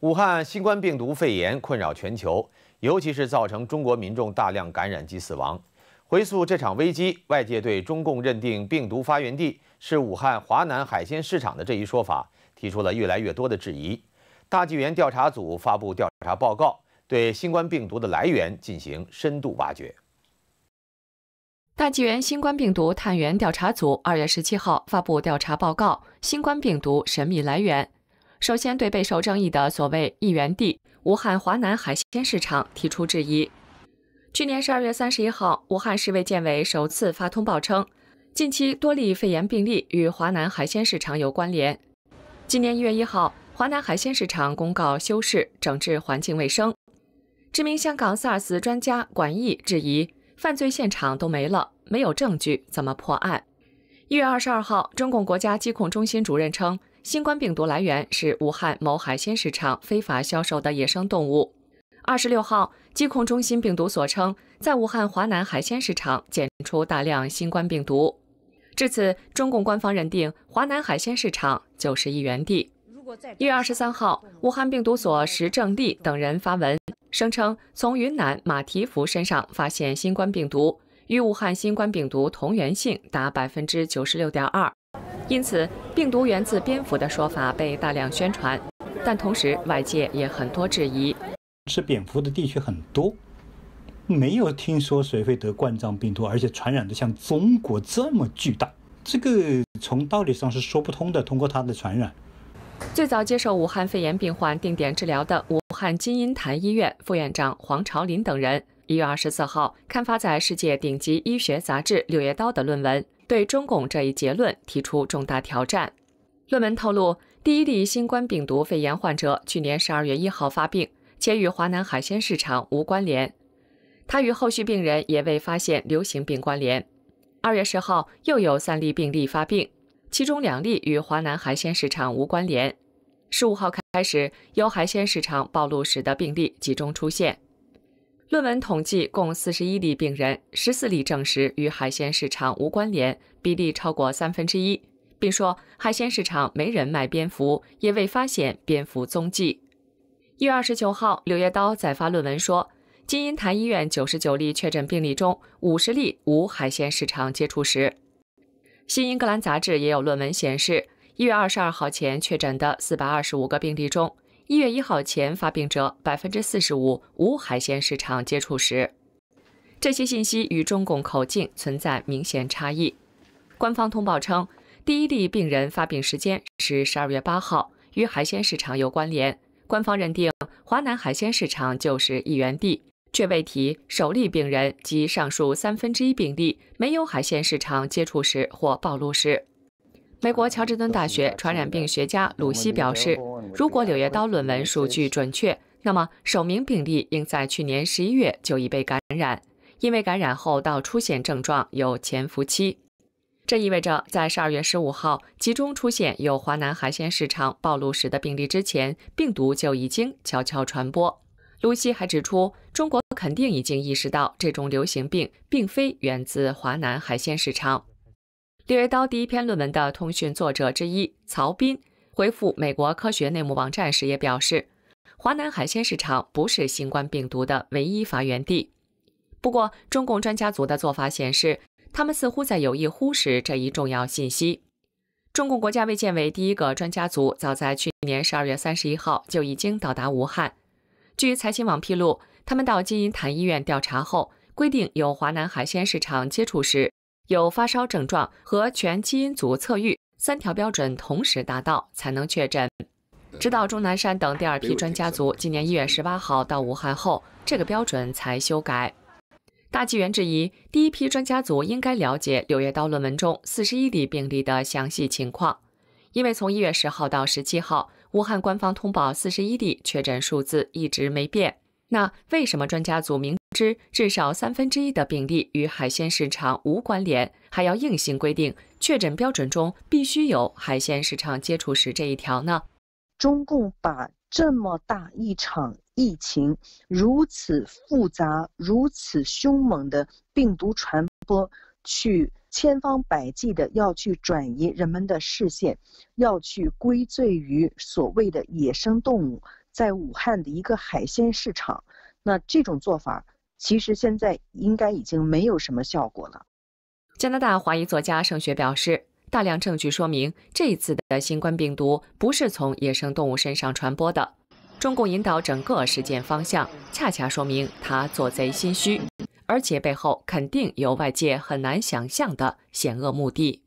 武汉新冠病毒肺炎困扰全球，尤其是造成中国民众大量感染及死亡。回溯这场危机，外界对中共认定病毒发源地是武汉华南海鲜市场的这一说法提出了越来越多的质疑。大纪元调查组发布调查报告，对新冠病毒的来源进行深度挖掘。大纪元新冠病毒探源调查组二月十七号发布调查报告：新冠病毒神秘来源。首先，对备受争议的所谓“一元地”武汉华南海鲜市场提出质疑。去年十二月三十一号，武汉市卫健委首次发通报称，近期多例肺炎病例与华南海鲜市场有关联。今年一月一号，华南海鲜市场公告修饰整治环境卫生。知名香港 SARS 专家管毅质疑：“犯罪现场都没了，没有证据怎么破案？”一月二十二号，中共国家疾控中心主任称。新冠病毒来源是武汉某海鲜市场非法销售的野生动物。二十六号，疾控中心病毒所称，在武汉华南海鲜市场检出大量新冠病毒。至此，中共官方认定华南海鲜市场就是疫源地。一月二十三号，武汉病毒所石正丽等人发文，声称从云南马蹄蝠身上发现新冠病毒，与武汉新冠病毒同源性达百分之九十六点二。因此，病毒源自蝙蝠的说法被大量宣传，但同时外界也很多质疑。吃蝙蝠的地区很多，没有听说谁会得冠状病毒，而且传染的像中国这么巨大，这个从道理上是说不通的。通过它的传染，最早接受武汉肺炎病患定点治疗的武汉金银潭医院副院长黄朝林等人，一月二十四号刊发在世界顶级医学杂志《柳叶刀》的论文。对中共这一结论提出重大挑战。论文透露，第一例新冠病毒肺炎患者去年十二月一号发病，且与华南海鲜市场无关联。他与后续病人也未发现流行病关联。二月十号又有三例病例发病，其中两例与华南海鲜市场无关联。十五号开开始，由海鲜市场暴露史的病例集中出现。论文统计共四十一例病人，十四例证实与海鲜市场无关联，比例超过三分之一，并说海鲜市场没人卖蝙蝠，也未发现蝙蝠踪迹。一月二十九号，《柳叶刀》再发论文说，金银潭医院九十九例确诊病例中，五十例无海鲜市场接触史。《新英格兰杂志》也有论文显示，一月二十二号前确诊的四百二十五个病例中。一月一号前发病者百分之四十五无海鲜市场接触史，这些信息与中共口径存在明显差异。官方通报称，第一例病人发病时间是十二月八号，与海鲜市场有关联。官方认定华南海鲜市场就是疫源地，却未提首例病人及上述三分之一病例没有海鲜市场接触史或暴露史。美国乔治敦大学传染病学家鲁西表示。如果《柳叶刀》论文数据准确，那么首名病例应在去年十一月就已被感染，因为感染后到出现症状有潜伏期。这意味着在十二月十五号集中出现有华南海鲜市场暴露时的病例之前，病毒就已经悄悄传播。露西还指出，中国肯定已经意识到这种流行病并非源自华南海鲜市场。《柳叶刀》第一篇论文的通讯作者之一曹斌。回复美国科学内幕网站时也表示，华南海鲜市场不是新冠病毒的唯一发源地。不过，中共专家组的做法显示，他们似乎在有意忽视这一重要信息。中共国家卫健委第一个专家组早在去年十二月三十一号就已经到达武汉。据财新网披露，他们到金银潭医院调查后，规定有华南海鲜市场接触时有发烧症状和全基因组测序。三条标准同时达到才能确诊。直到钟南山等第二批专家组今年一月十八号到武汉后，这个标准才修改。大纪元质疑：第一批专家组应该了解《柳叶刀》论文中四十一例病例的详细情况，因为从一月十号到十七号，武汉官方通报四十一例确诊数字一直没变。那为什么专家组明？至少三分之一的病例与海鲜市场无关联，还要硬性规定确诊标准中必须有海鲜市场接触史这一条呢？中共把这么大一场疫情如此复杂、如此凶猛的病毒传播，去千方百计的要去转移人们的视线，要去归罪于所谓的野生动物，在武汉的一个海鲜市场，那这种做法。其实现在应该已经没有什么效果了。加拿大华裔作家盛雪表示，大量证据说明这一次的新冠病毒不是从野生动物身上传播的。中共引导整个事件方向，恰恰说明他做贼心虚，而且背后肯定有外界很难想象的险恶目的。